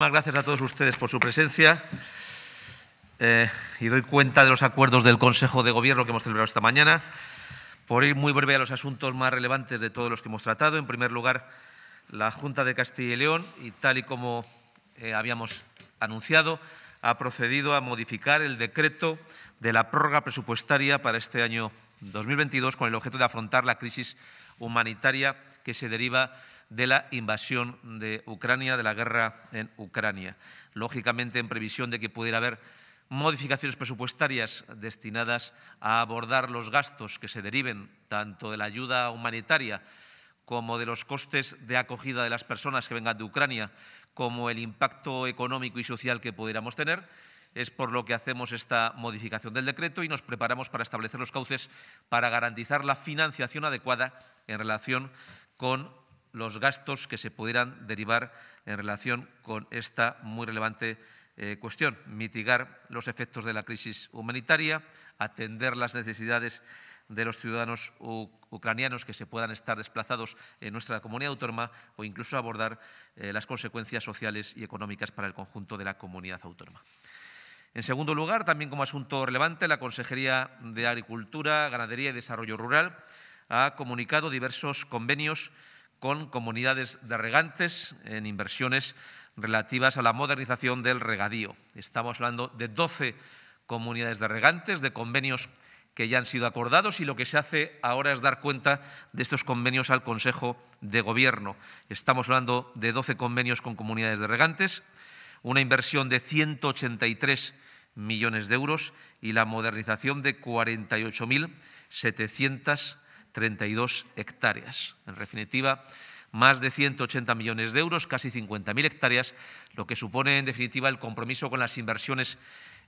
Muchas gracias a todos ustedes por su presencia. Eh, y doy cuenta de los acuerdos del Consejo de Gobierno que hemos celebrado esta mañana. Por ir muy breve a los asuntos más relevantes de todos los que hemos tratado. En primer lugar, la Junta de Castilla y León, y tal y como eh, habíamos anunciado, ha procedido a modificar el decreto de la prórroga presupuestaria para este año 2022 con el objeto de afrontar la crisis humanitaria que se deriva de de la invasión de Ucrania, de la guerra en Ucrania. Lógicamente, en previsión de que pudiera haber modificaciones presupuestarias destinadas a abordar los gastos que se deriven tanto de la ayuda humanitaria como de los costes de acogida de las personas que vengan de Ucrania, como el impacto económico y social que pudiéramos tener. Es por lo que hacemos esta modificación del decreto y nos preparamos para establecer los cauces para garantizar la financiación adecuada en relación con los gastos que se pudieran derivar en relación con esta muy relevante eh, cuestión, mitigar los efectos de la crisis humanitaria, atender las necesidades de los ciudadanos ucranianos que se puedan estar desplazados en nuestra comunidad autónoma o incluso abordar eh, las consecuencias sociales y económicas para el conjunto de la comunidad autónoma. En segundo lugar, también como asunto relevante, la Consejería de Agricultura, Ganadería y Desarrollo Rural ha comunicado diversos convenios con comunidades de regantes en inversiones relativas a la modernización del regadío. Estamos hablando de 12 comunidades de regantes, de convenios que ya han sido acordados y lo que se hace ahora es dar cuenta de estos convenios al Consejo de Gobierno. Estamos hablando de 12 convenios con comunidades de regantes, una inversión de 183 millones de euros y la modernización de 48.700 32 hectáreas. En definitiva, más de 180 millones de euros, casi 50.000 hectáreas, lo que supone en definitiva el compromiso con las inversiones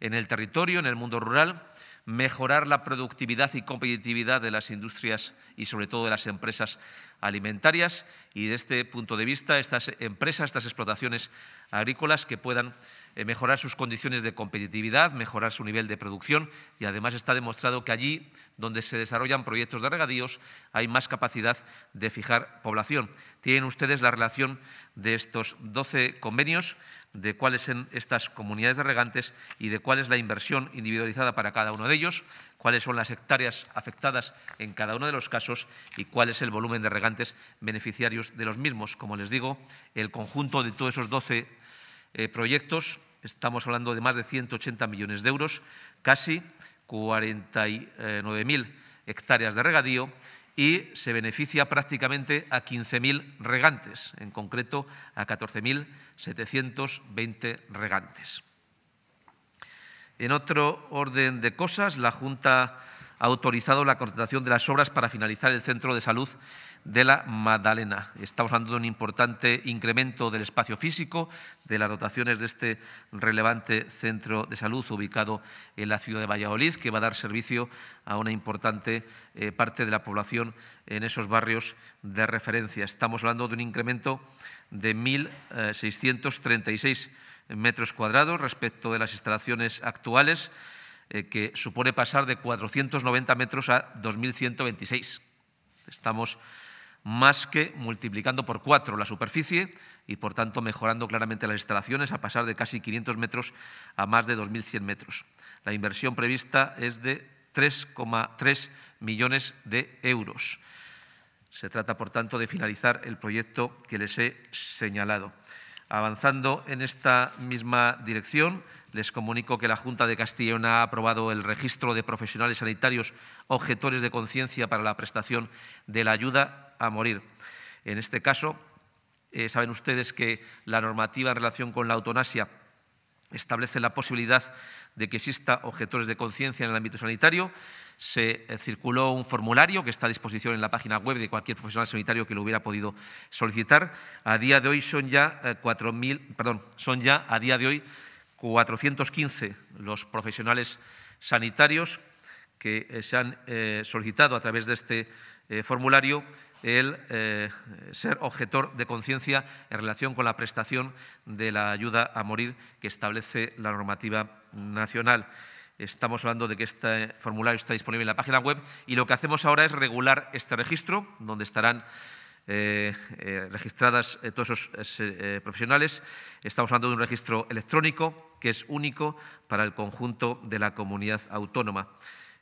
en el territorio, en el mundo rural, mejorar la productividad y competitividad de las industrias y sobre todo de las empresas alimentarias y de este punto de vista estas empresas, estas explotaciones agrícolas que puedan eh, mejorar sus condiciones de competitividad, mejorar su nivel de producción y además está demostrado que allí donde se desarrollan proyectos de regadíos hay más capacidad de fijar población. Tienen ustedes la relación de estos 12 convenios, de cuáles son estas comunidades de regantes y de cuál es la inversión individualizada para cada uno de ellos, cuáles son las hectáreas afectadas en cada uno de los casos y cuál es el volumen de regantes beneficiarios de los mismos. Como les digo, el conjunto de todos esos 12 eh, proyectos. Estamos hablando de más de 180 millones de euros, casi 49.000 hectáreas de regadío y se beneficia prácticamente a 15.000 regantes, en concreto a 14.720 regantes. En otro orden de cosas, la Junta ha autorizado la contratación de las obras para finalizar el centro de salud de la Magdalena. Estamos hablando de un importante incremento del espacio físico, de las dotaciones de este relevante centro de salud ubicado en la ciudad de Valladolid, que va a dar servicio a una importante eh, parte de la población en esos barrios de referencia. Estamos hablando de un incremento de 1.636 eh, metros cuadrados respecto de las instalaciones actuales eh, que supone pasar de 490 metros a 2.126. Estamos más que multiplicando por cuatro la superficie y, por tanto, mejorando claramente las instalaciones a pasar de casi 500 metros a más de 2.100 metros. La inversión prevista es de 3,3 millones de euros. Se trata, por tanto, de finalizar el proyecto que les he señalado. Avanzando en esta misma dirección, les comunico que la Junta de Castilla y León ha aprobado el registro de profesionales sanitarios objetores de conciencia para la prestación de la ayuda a morir. En este caso, eh, saben ustedes que la normativa en relación con la eutanasia establece la posibilidad de que exista objetores de conciencia en el ámbito sanitario. Se eh, circuló un formulario que está a disposición en la página web de cualquier profesional sanitario que lo hubiera podido solicitar. A día de hoy son ya 4.000, eh, perdón, son ya a día de hoy 415 los profesionales sanitarios que eh, se han eh, solicitado a través de este eh, formulario el ser objetor de conciencia en relación con la prestación de la ayuda a morir que establece la normativa nacional. Estamos hablando de que este formulario está disponible en la página web y lo que hacemos ahora es regular este registro, donde estarán eh, eh, registradas eh, todos esos profesionales. Estamos hablando de un registro electrónico que es único para el conjunto de la comunidad autónoma.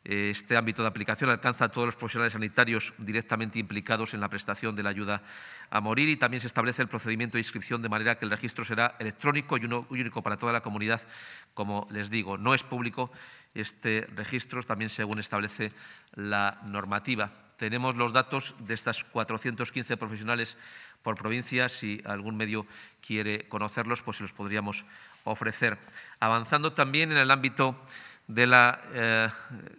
Este ámbito de aplicación alcanza a todos los profesionales sanitarios directamente implicados en la prestación de la ayuda a morir y también se establece el procedimiento de inscripción de manera que el registro será electrónico y único para toda la comunidad. Como les digo, no es público este registro, también según establece la normativa tenemos los datos de estas 415 profesionales por provincia. Si algún medio quiere conocerlos, pues se los podríamos ofrecer. Avanzando también en el ámbito de la eh,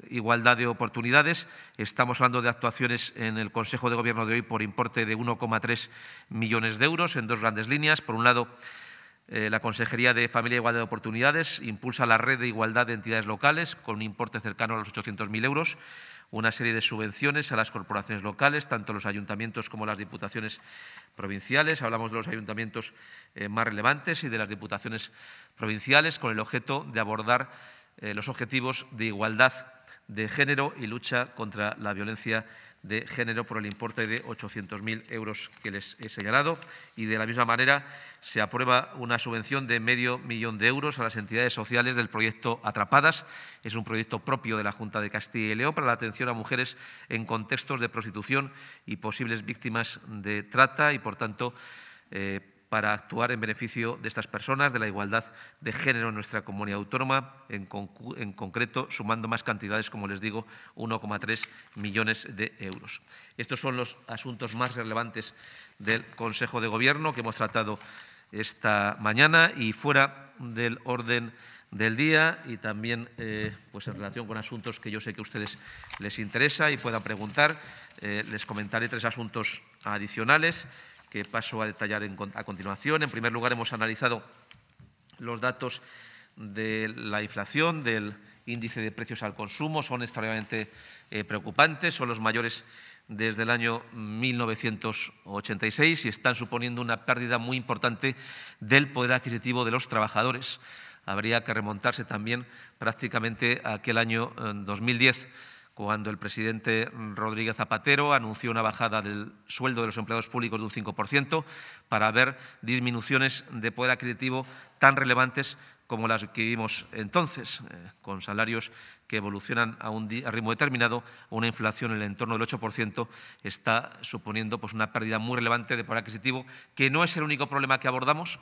igualdad de oportunidades. Estamos hablando de actuaciones en el Consejo de Gobierno de hoy por importe de 1,3 millones de euros en dos grandes líneas. Por un lado, eh, la Consejería de Familia e Igualdad de Oportunidades impulsa la red de igualdad de entidades locales con un importe cercano a los 800.000 euros una serie de subvenciones a las corporaciones locales, tanto los ayuntamientos como las diputaciones provinciales. Hablamos de los ayuntamientos eh, más relevantes y de las diputaciones provinciales con el objeto de abordar eh, los objetivos de igualdad de género y lucha contra la violencia de género por el importe de 800.000 euros que les he señalado. Y de la misma manera se aprueba una subvención de medio millón de euros a las entidades sociales del proyecto Atrapadas. Es un proyecto propio de la Junta de Castilla y León para la atención a mujeres en contextos de prostitución y posibles víctimas de trata y, por tanto, eh, para actuar en beneficio de estas personas, de la igualdad de género en nuestra comunidad autónoma, en, concreto sumando más cantidades, como les digo, 1,3 millones de euros. Estos son los asuntos más relevantes del Consejo de Gobierno que hemos tratado esta mañana y fuera del orden del día y también eh, pues en relación con asuntos que yo sé que a ustedes les interesa y puedan preguntar. Eh, les comentaré tres asuntos adicionales que paso a detallar a continuación. En primer lugar, hemos analizado los datos de la inflación, del índice de precios al consumo, son extraordinariamente eh, preocupantes, son los mayores desde el año 1986 y están suponiendo una pérdida muy importante del poder adquisitivo de los trabajadores. Habría que remontarse también prácticamente a aquel año 2010 eh, cuando el presidente Rodríguez Zapatero anunció una bajada del sueldo de los empleados públicos de un 5% para ver disminuciones de poder adquisitivo tan relevantes como las que vimos entonces, eh, con salarios que evolucionan a un ritmo determinado, una inflación en el entorno del 8% está suponiendo pues, una pérdida muy relevante de poder adquisitivo, que no es el único problema que abordamos,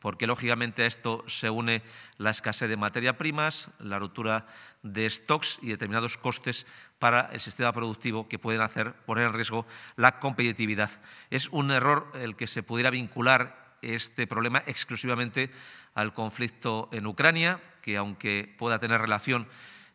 porque lógicamente a esto se une la escasez de materias primas, la ruptura de stocks y determinados costes para el sistema productivo que pueden hacer poner en riesgo la competitividad. Es un error el que se pudiera vincular este problema exclusivamente al conflicto en Ucrania, que aunque pueda tener relación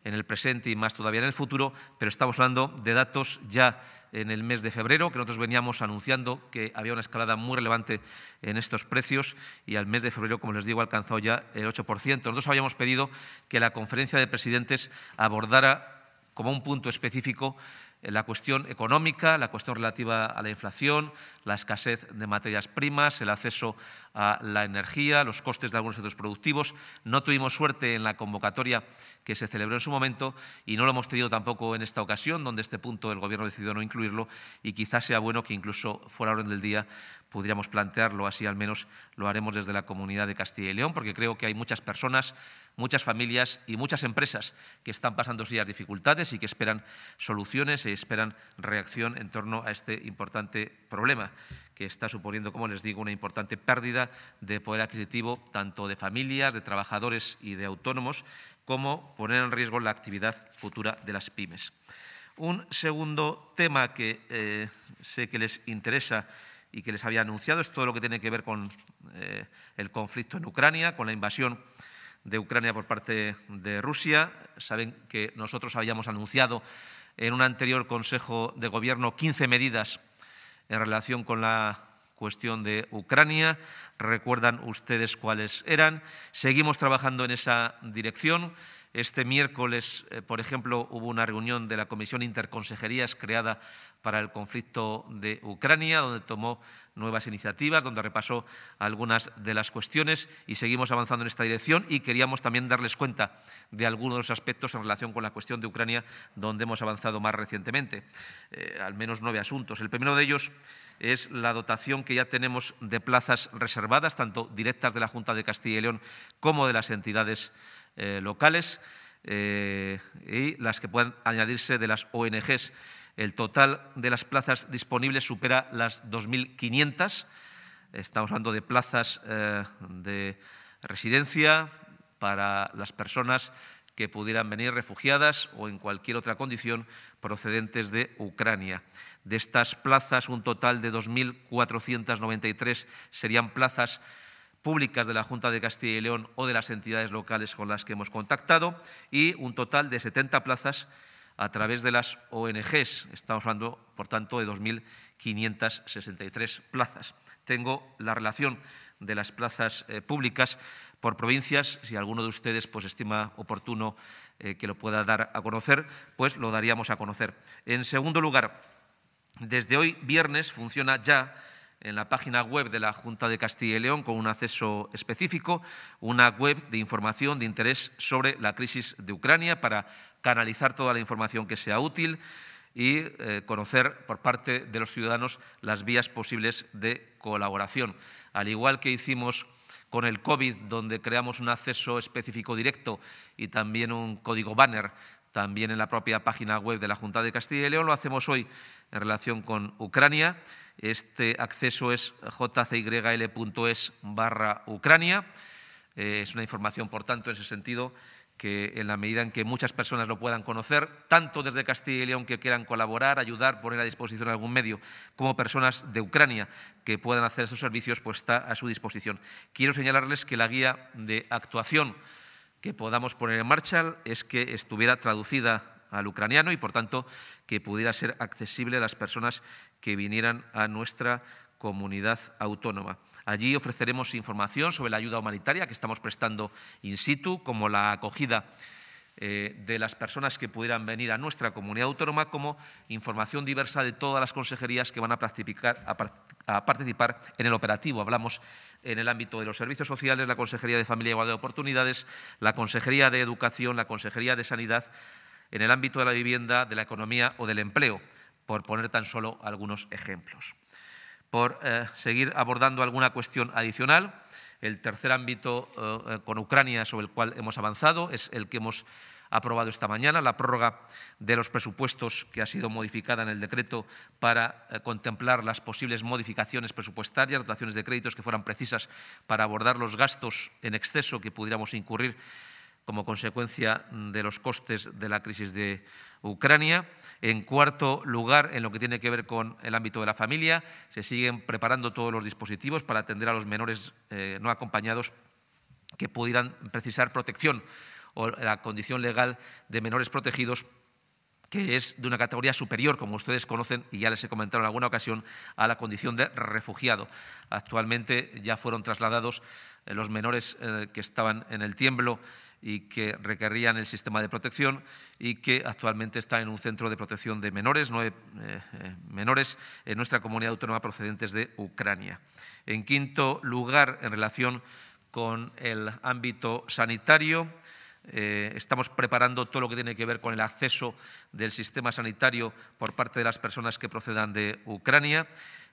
en el presente y más todavía en el futuro, pero estamos hablando de datos ya en el mes de febrero, que nosotros veníamos anunciando que había una escalada muy relevante en estos precios y al mes de febrero, como les digo, alcanzó alcanzado ya el 8%. Nosotros habíamos pedido que la conferencia de presidentes abordara como un punto específico eh, la cuestión económica, la cuestión relativa a la inflación, la escasez de materias primas, el acceso a la energía, los costes de algunos sectores productivos. No tuvimos suerte en la convocatoria que se celebró en su momento y no lo hemos tenido tampoco en esta ocasión, donde este punto el Gobierno decidió no incluirlo y quizás sea bueno que incluso fuera orden del día pudiéramos plantearlo, así al menos lo haremos desde la Comunidad de Castilla y León, porque creo que hay muchas personas muchas familias y muchas empresas que están pasando las dificultades y que esperan soluciones y e esperan reacción en torno a este importante problema que está suponiendo, como les digo, una importante pérdida de poder adquisitivo tanto de familias, de trabajadores y de autónomos, como poner en riesgo la actividad futura de las pymes. Un segundo tema que eh, sé que les interesa y que les había anunciado es todo lo que tiene que ver con eh, el conflicto en Ucrania, con la invasión de Ucrania por parte de Rusia. Saben que nosotros habíamos anunciado en un anterior Consejo de Gobierno 15 medidas en relación con la cuestión de Ucrania. Recuerdan ustedes cuáles eran. Seguimos trabajando en esa dirección. Este miércoles, eh, por ejemplo, hubo una reunión de la Comisión Interconsejerías creada para el conflicto de Ucrania, donde tomó nuevas iniciativas, donde repasó algunas de las cuestiones y seguimos avanzando en esta dirección y queríamos también darles cuenta de algunos aspectos en relación con la cuestión de Ucrania, donde hemos avanzado más recientemente, eh, al menos nueve asuntos. El primero de ellos es la dotación que ya tenemos de plazas reservadas, tanto directas de la Junta de Castilla y León como de las entidades eh, locales eh, y las que puedan añadirse de las ONGs. El total de las plazas disponibles supera las 2.500. Estamos hablando de plazas eh, de residencia para las personas que pudieran venir refugiadas o en cualquier otra condición procedentes de Ucrania. De estas plazas, un total de 2.493 serían plazas públicas de la Junta de Castilla y León o de las entidades locales con las que hemos contactado y un total de 70 plazas a través de las ONGs. Estamos hablando, por tanto, de 2.563 plazas. Tengo la relación de las plazas eh, públicas por provincias. Si alguno de ustedes pues, estima oportuno eh, que lo pueda dar a conocer, pues lo daríamos a conocer. En segundo lugar, desde hoy viernes funciona ya en la página web de la Junta de Castilla y León con un acceso específico, una web de información de interés sobre la crisis de Ucrania para canalizar toda la información que sea útil y eh, conocer por parte de los ciudadanos las vías posibles de colaboración. Al igual que hicimos con el COVID, donde creamos un acceso específico directo y también un código banner también en la propia página web de la Junta de Castilla y León, lo hacemos hoy en relación con Ucrania. Este acceso es jcyl.es barra Ucrania. Eh, es una información, por tanto, en ese sentido, que en la medida en que muchas personas lo puedan conocer, tanto desde Castilla y León que quieran colaborar, ayudar, poner a disposición algún medio, como personas de Ucrania que puedan hacer esos servicios, pues está a su disposición. Quiero señalarles que la guía de actuación que podamos poner en marcha es que estuviera traducida al ucraniano y, por tanto, que pudiera ser accesible a las personas que vinieran a nuestra comunidad autónoma. Allí ofreceremos información sobre la ayuda humanitaria que estamos prestando in situ, como la acogida eh, de las personas que pudieran venir a nuestra comunidad autónoma, como información diversa de todas las consejerías que van a, a participar en el operativo. Hablamos en el ámbito de los servicios sociales, la Consejería de Familia y e Igualdad de Oportunidades, la Consejería de Educación, la Consejería de Sanidad, en el ámbito de la vivienda, de la economía o del empleo por poner tan solo algunos ejemplos. Por eh, seguir abordando alguna cuestión adicional, el tercer ámbito eh, eh, con Ucrania sobre el cual hemos avanzado es el que hemos aprobado esta mañana, la prórroga de los presupuestos que ha sido modificada en el decreto para contemplar las posibles modificaciones presupuestarias, dotaciones de créditos que fueran precisas para abordar los gastos en exceso que pudiéramos incurrir como consecuencia de los costes de la crisis de Ucrania. En cuarto lugar, en lo que tiene que ver con el ámbito de la familia, se siguen preparando todos los dispositivos para atender a los menores eh, no acompañados que pudieran precisar protección o la condición legal de menores protegidos que es de una categoría superior, como ustedes conocen y ya les he comentado en alguna ocasión, a la condición de refugiado. Actualmente ya fueron trasladados eh, los menores eh, que estaban en el tiemblo y que requerían el sistema de protección y que actualmente está en un centro de protección de menores, no eh, eh, menores en nuestra comunidad autónoma procedentes de Ucrania. En quinto lugar, en relación con el ámbito sanitario, eh, estamos preparando todo lo que tiene que ver con el acceso del sistema sanitario por parte de las personas que procedan de Ucrania.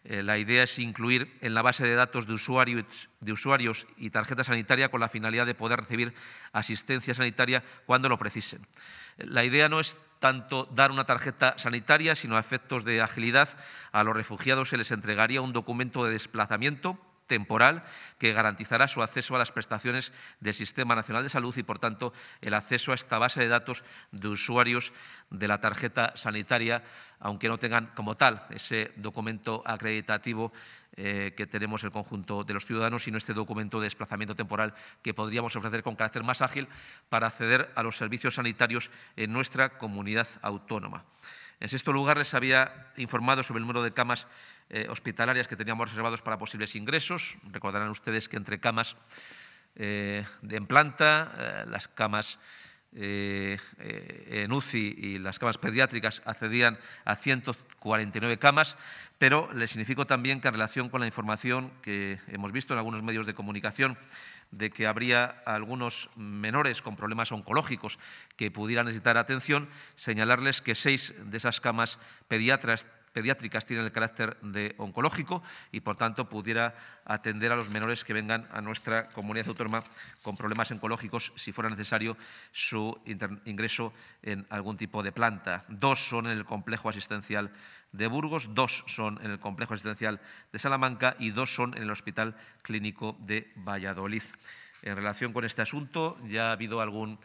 Eh, la idea es incluir en la base de datos de, de usuarios y tarjeta sanitaria con la finalidad de poder recibir asistencia sanitaria cuando lo precisen. La idea no es tanto dar una tarjeta sanitaria, sino a efectos de agilidad. A los refugiados se les entregaría un documento de desplazamiento temporal que garantizará su acceso a las prestaciones del Sistema Nacional de Salud y, por tanto, el acceso a esta base de datos de usuarios de la tarjeta sanitaria, aunque no tengan como tal ese documento acreditativo eh, que tenemos el conjunto de los ciudadanos, sino este documento de desplazamiento temporal que podríamos ofrecer con carácter más ágil para acceder a los servicios sanitarios en nuestra comunidad autónoma. En sexto lugar, les había informado sobre el número de camas eh, hospitalarias que teníamos reservados para posibles ingresos. Recordarán ustedes que entre camas eh, de en planta, eh, las camas en UCI y las camas pediátricas accedían a 149 camas, pero les significó también que en relación con la información que hemos visto en algunos medios de comunicación de que habría algunos menores con problemas oncológicos que pudieran necesitar atención, señalarles que seis de esas camas pediatras pediátricas tienen el carácter de oncológico y, por tanto, pudiera atender a los menores que vengan a nuestra comunidad autónoma con problemas oncológicos si fuera necesario su ingreso en algún tipo de planta. Dos son en el complejo asistencial de Burgos, dos son en el complejo asistencial de Salamanca y dos son en el Hospital Clínico de Valladolid. En relación con este asunto, ya ha habido algún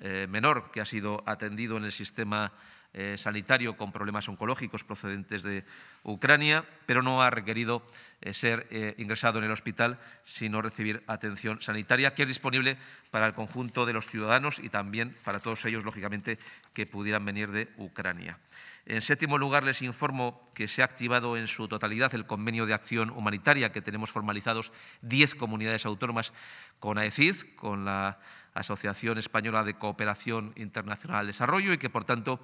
eh, menor que ha sido atendido en el sistema eh, sanitario con problemas oncológicos procedentes de Ucrania, pero no ha requerido eh, ser eh, ingresado en el hospital, sino recibir atención sanitaria, que es disponible para el conjunto de los ciudadanos y también para todos ellos, lógicamente, que pudieran venir de Ucrania. En séptimo lugar, les informo que se ha activado en su totalidad el convenio de acción humanitaria que tenemos formalizados 10 comunidades autónomas con AECID, con la Asociación Española de Cooperación Internacional al Desarrollo y que, por tanto,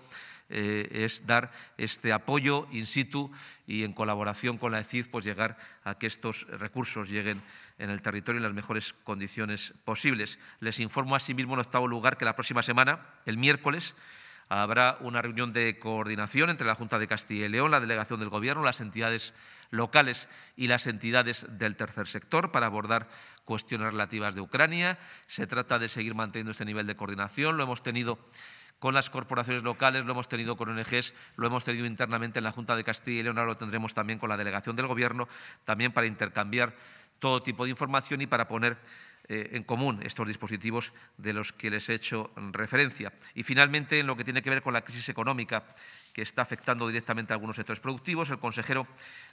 eh, es dar este apoyo in situ y en colaboración con la ECID, pues llegar a que estos recursos lleguen en el territorio en las mejores condiciones posibles. Les informo asimismo, en octavo lugar, que la próxima semana, el miércoles, habrá una reunión de coordinación entre la Junta de Castilla y León, la delegación del Gobierno, las entidades locales y las entidades del tercer sector para abordar cuestiones relativas de Ucrania. Se trata de seguir manteniendo este nivel de coordinación. Lo hemos tenido con las corporaciones locales, lo hemos tenido con ONGs, lo hemos tenido internamente en la Junta de Castilla y León, lo tendremos también con la delegación del Gobierno, también para intercambiar todo tipo de información y para poner eh, en común estos dispositivos de los que les he hecho referencia. Y finalmente, en lo que tiene que ver con la crisis económica que está afectando directamente a algunos sectores productivos. El consejero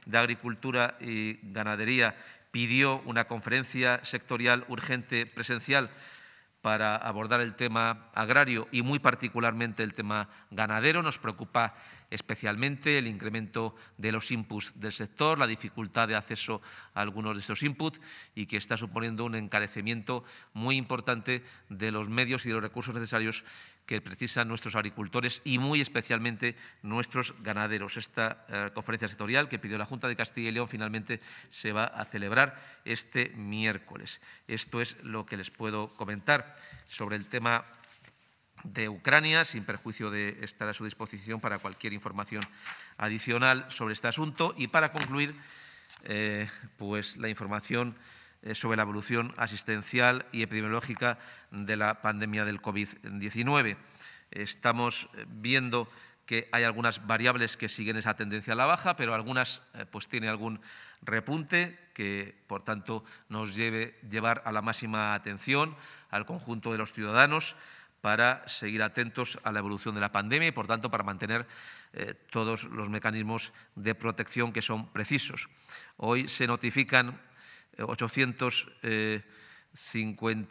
de Agricultura y Ganadería pidió una conferencia sectorial urgente presencial para abordar el tema agrario y muy particularmente el tema ganadero. Nos preocupa especialmente el incremento de los inputs del sector, la dificultad de acceso a algunos de estos inputs y que está suponiendo un encarecimiento muy importante de los medios y de los recursos necesarios que precisan nuestros agricultores y muy especialmente nuestros ganaderos. Esta eh, conferencia sectorial que pidió la Junta de Castilla y León finalmente se va a celebrar este miércoles. Esto es lo que les puedo comentar sobre el tema de Ucrania, sin perjuicio de estar a su disposición para cualquier información adicional sobre este asunto. Y para concluir, eh, pues la información eh, sobre la evolución asistencial y epidemiológica de la pandemia del COVID-19. Estamos eh, viendo que hay algunas variables que siguen esa tendencia a la baja, pero algunas eh, pues tiene algún repunte que, por tanto, nos lleve llevar a la máxima atención al conjunto de los ciudadanos para seguir atentos a la evolución de la pandemia y, por tanto, para mantener todos los mecanismos de protección que son precisos. Hoy se notifican 858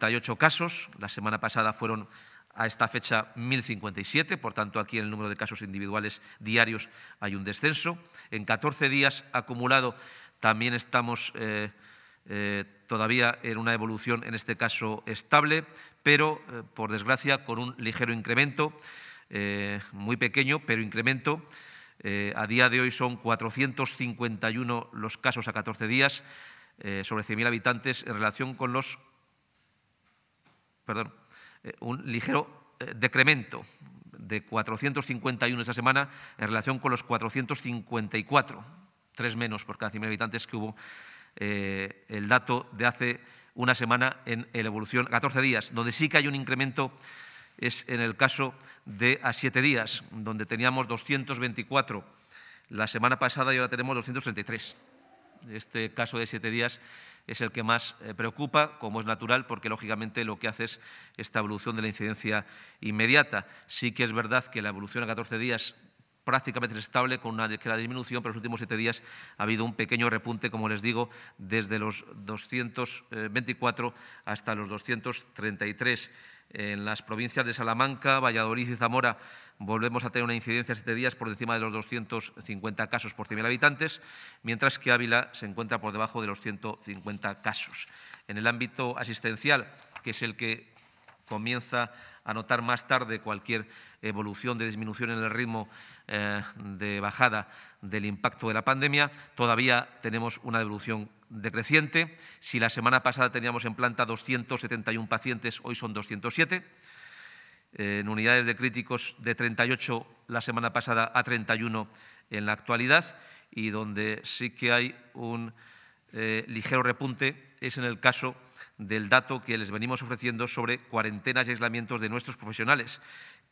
eh, casos, la semana pasada fueron a esta fecha 1.057, por tanto aquí en el número de casos individuales diarios hay un descenso. En 14 días acumulado también estamos eh, eh, todavía en una evolución, en este caso estable, pero por desgracia con un ligero incremento, muy pequeño, pero incremento. a día de hoy son 451 los casos a 14 días, eh, sobre 100.000 habitantes en relación con los... Perdón, eh, un ligero eh, decremento de 451 esta semana en relación con los 454, tres menos por cada 100.000 habitantes que hubo el dato de hace una semana en, la evolución, 14 días, donde sí que hay un incremento es en el caso de a siete días, donde teníamos 224 la semana pasada y ahora tenemos 233. Este caso de siete días es el que más eh, preocupa, como es natural, porque lógicamente lo que hace es esta evolución de la incidencia inmediata. Sí que es verdad que la evolución a 14 días prácticamente es estable con una disminución, pero en los últimos siete días ha habido un pequeño repunte, como les digo, desde los 224 eh, hasta los 233. En las provincias de Salamanca, Valladolid y Zamora volvemos a tener una incidencia siete días por encima de los 250 casos por 100.000 habitantes, mientras que Ávila se encuentra por debajo de los 150 casos. En el ámbito asistencial, que es el que comienza a notar más tarde cualquier evolución de disminución en el ritmo eh, de bajada del impacto de la pandemia, todavía tenemos una evolución decreciente. Si la semana pasada teníamos en planta 271 pacientes, hoy son 207. En unidades de críticos de 38 la semana pasada a 31 en la actualidad y donde sí que hay un eh, ligero repunte es en el caso del dato que les venimos ofreciendo sobre cuarentenas y aislamientos de nuestros profesionales,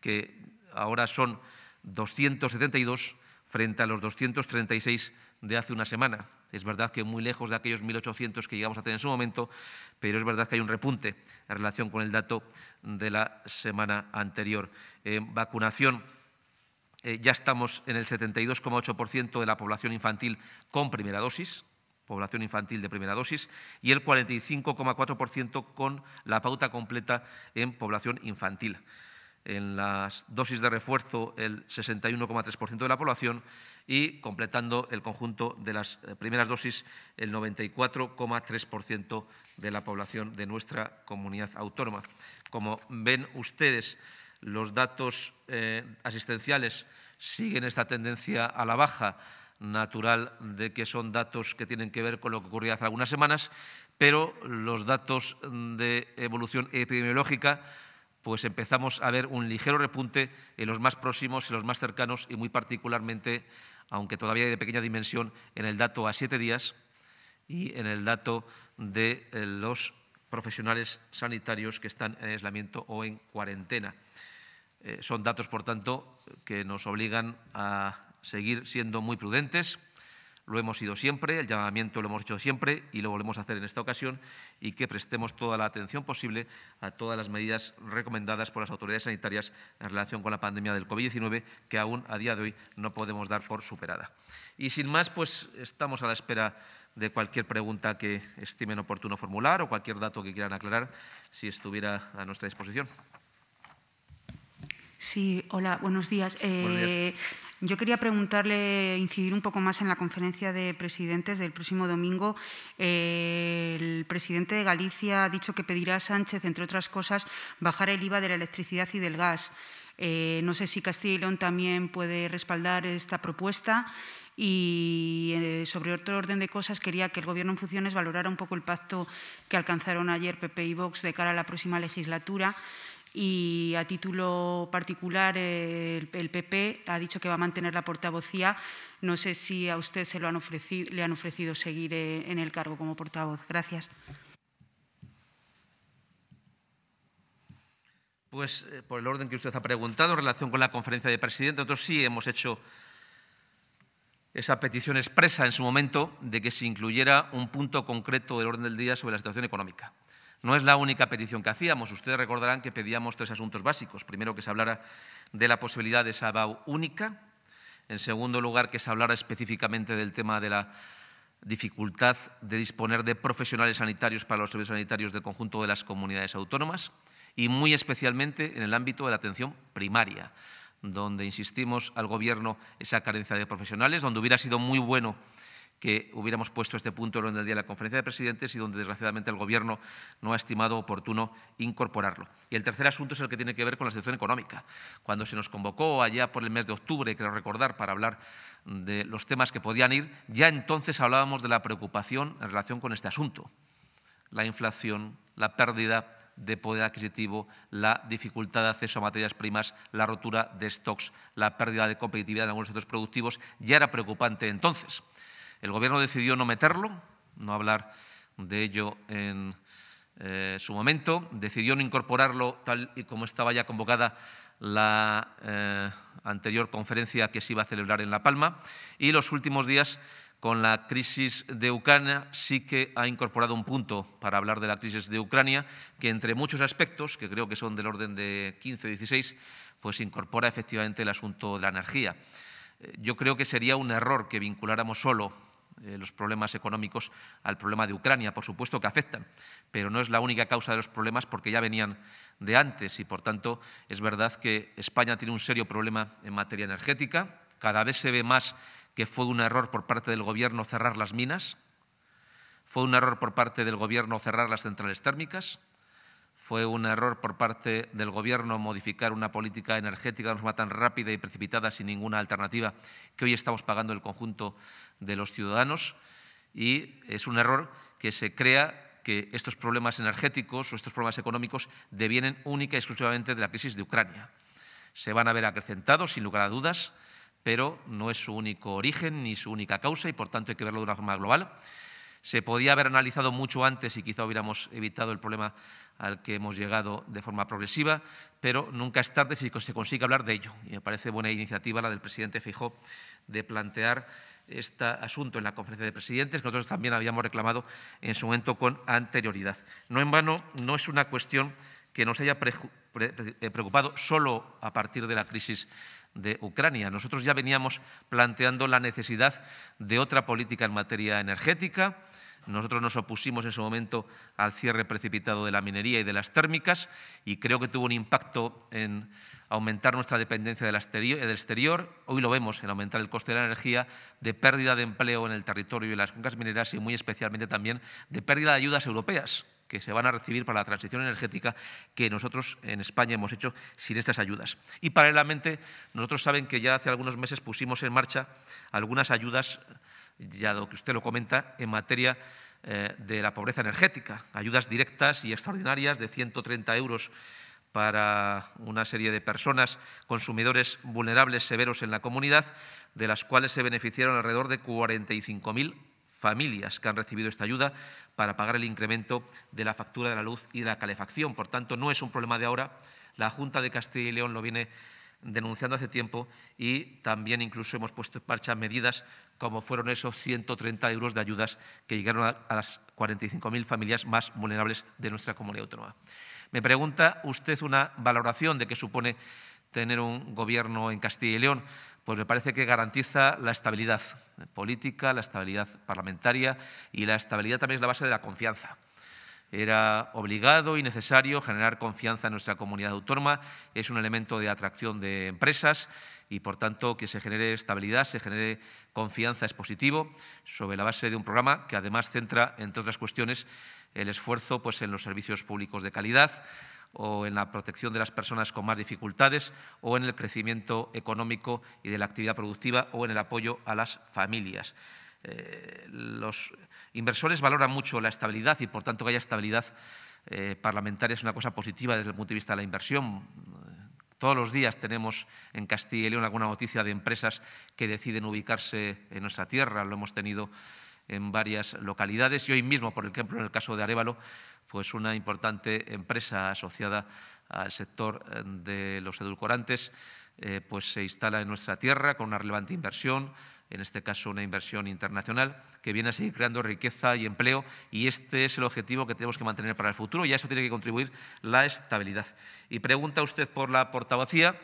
que ahora son 272 frente a los 236 de hace una semana. Es verdad que muy lejos de aquellos 1.800 que llegamos a tener en su momento, pero es verdad que hay un repunte en relación con el dato de la semana anterior. En vacunación, eh, ya estamos en el 72,8% de la población infantil con primera dosis, población infantil de primera dosis, y el 45,4% con la pauta completa en población infantil. En las dosis de refuerzo, el 61,3% de la población y completando el conjunto de las eh, primeras dosis el 94,3% de la población de nuestra comunidad autónoma. Como ven ustedes, los datos eh, asistenciales siguen esta tendencia a la baja natural de que son datos que tienen que ver con lo que ocurría hace algunas semanas, pero los datos de evolución epidemiológica pues empezamos a ver un ligero repunte en los más próximos, y los más cercanos y muy particularmente aunque todavía hay de pequeña dimensión en el dato a siete días y en el dato de eh, los profesionales sanitarios que están en aislamiento o en cuarentena. Eh, son datos, por tanto, que nos obligan a seguir siendo muy prudentes lo hemos sido siempre, el llamamiento lo hemos hecho siempre y lo volvemos a hacer en esta ocasión y que prestemos toda la atención posible a todas las medidas recomendadas por las autoridades sanitarias en relación con la pandemia del COVID-19 que aún a día de hoy no podemos dar por superada. Y sin más, pues estamos a la espera de cualquier pregunta que estimen oportuno formular o cualquier dato que quieran aclarar si estuviera a nuestra disposición. Sí, hola, buenos días. buenos días. Eh, yo quería preguntarle, incidir un poco más en la conferencia de presidentes del próximo domingo. Eh, el presidente de Galicia ha dicho que pedirá a Sánchez, entre otras cosas, bajar el IVA de la electricidad y del gas. Eh, no sé si Castilla y León también puede respaldar esta propuesta. Y eh, sobre otro orden de cosas, quería que el Gobierno en funciones valorara un poco el pacto que alcanzaron ayer PP y Vox de cara a la próxima legislatura y a título particular el, PP ha dicho que va a mantener la portavocía. No sé si a usted se lo le han ofrecido seguir eh, en el cargo como portavoz. Gracias. Pues eh, por el orden que usted ha preguntado, en relación con la conferencia de presidentes, nosotros sí hemos hecho esa petición expresa en su momento de que se incluyera un punto concreto del orden del día sobre la situación económica. No es la única petición que hacíamos. Ustedes recordarán que pedíamos tres asuntos básicos. Primero, que se hablara de la posibilidad de esa BAU única. En segundo lugar, que se hablara específicamente del tema de la dificultad de disponer de profesionales sanitarios para los servicios sanitarios del conjunto de las comunidades autónomas y muy especialmente en el ámbito de la atención primaria, donde insistimos al Gobierno esa carencia de profesionales, donde hubiera sido muy bueno que hubiéramos puesto este punto en el día de la conferencia de presidentes y donde desgraciadamente el Gobierno no ha estimado oportuno incorporarlo. Y el tercer asunto es el que tiene que ver con la situación económica. Cuando se nos convocó allá por el mes de octubre, creo recordar, para hablar de los temas que podían ir, ya entonces hablábamos de la preocupación en relación con este asunto. La inflación, la pérdida de poder adquisitivo, la dificultad de acceso a materias primas, la rotura de stocks, la pérdida de competitividad en algunos sectores productivos, ya era preocupante entonces. El gobierno decidió no meterlo, no hablar de ello en eh, su momento, decidió no incorporarlo tal y como estaba ya convocada la eh, anterior conferencia que se iba a celebrar en La Palma y los últimos días con la crisis de Ucrania sí que ha incorporado un punto para hablar de la crisis de Ucrania que entre muchos aspectos, que creo que son del orden de 15 16, pues incorpora efectivamente el asunto de la energía. Eh, yo creo que sería un error que vinculáramos solo eh, los problemas económicos al problema de Ucrania, por supuesto que afectan, pero no es la única causa de los problemas porque ya venían de antes y, por tanto, es verdad que España tiene un serio problema en materia energética. Cada vez se ve más que fue un error por parte del Gobierno cerrar las minas, fue un error por parte del Gobierno cerrar las centrales térmicas, fue un error por parte del Gobierno modificar una política energética de forma tan rápida y precipitada sin ninguna alternativa que hoy estamos pagando el conjunto de los ciudadanos y es un error que se crea que estos problemas energéticos o estos problemas económicos devienen única y exclusivamente de la crisis de Ucrania. Se van a ver acrecentados, sin lugar a dudas, pero no es su único origen ni su única causa y, por tanto, hay que verlo de una forma global. Se podía haber analizado mucho antes y quizá hubiéramos evitado el problema al que hemos llegado de forma progresiva, pero nunca es tarde si se consigue hablar de ello. Y me parece buena iniciativa la del presidente Fijó de plantear este asunto en la conferencia de presidentes, que nosotros también habíamos reclamado en su momento con anterioridad. No en vano, no es una cuestión que nos haya eh, preocupado solo a partir de la crisis de Ucrania. Nosotros ya veníamos planteando la necesidad de otra política en materia energética, nosotros nos opusimos en ese momento al cierre precipitado de la minería y de las térmicas y creo que tuvo un impacto en aumentar nuestra dependencia del exterior. Hoy lo vemos en aumentar el coste de la energía, de pérdida de empleo en el territorio y en las cuencas mineras y muy especialmente también de pérdida de ayudas europeas que se van a recibir para la transición energética que nosotros en España hemos hecho sin estas ayudas. Y paralelamente, nosotros saben que ya hace algunos meses pusimos en marcha algunas ayudas ya lo que usted lo comenta, en materia eh, de la pobreza energética. Ayudas directas y extraordinarias de 130 euros para una serie de personas, consumidores vulnerables severos en la comunidad, de las cuales se beneficiaron alrededor de 45.000 familias que han recibido esta ayuda para pagar el incremento de la factura de la luz y de la calefacción. Por tanto, no es un problema de ahora. La Junta de Castilla y León lo viene denunciando hace tiempo y también incluso hemos puesto en marcha medidas como fueron esos 130 euros de ayudas que llegaron a, las 45.000 familias más vulnerables de nuestra comunidad autónoma. Me pregunta usted una valoración de qué supone tener un gobierno en Castilla y León. Pues me parece que garantiza la estabilidad política, la estabilidad parlamentaria y la estabilidad también es la base de la confianza. Era obligado y necesario generar confianza en nuestra comunidad autónoma, es un elemento de atracción de empresas y, por tanto, que se genere estabilidad, se genere confianza es positivo, sobre la base de un programa que además centra, entre otras cuestiones, el esfuerzo pues, en los servicios públicos de calidad o en la protección de las personas con más dificultades o en el crecimiento económico y de la actividad productiva o en el apoyo a las familias. Eh, los inversores valoran mucho la estabilidad y, por tanto, que haya estabilidad eh, parlamentaria es una cosa positiva desde el punto de vista de la inversión. Todos los días tenemos en Castilla y León alguna noticia de empresas que deciden ubicarse en nuestra tierra. Lo hemos tenido en varias localidades y hoy mismo, por ejemplo, en el caso de Arevalo, pues una importante empresa asociada al sector eh, de los edulcorantes pues se instala en nuestra tierra con una relevante inversión, en este caso una inversión internacional, que viene a seguir creando riqueza y empleo, y este es el objetivo que tenemos que mantener para el futuro, y a eso tiene que contribuir la estabilidad. Y pregunta usted por la portavocía,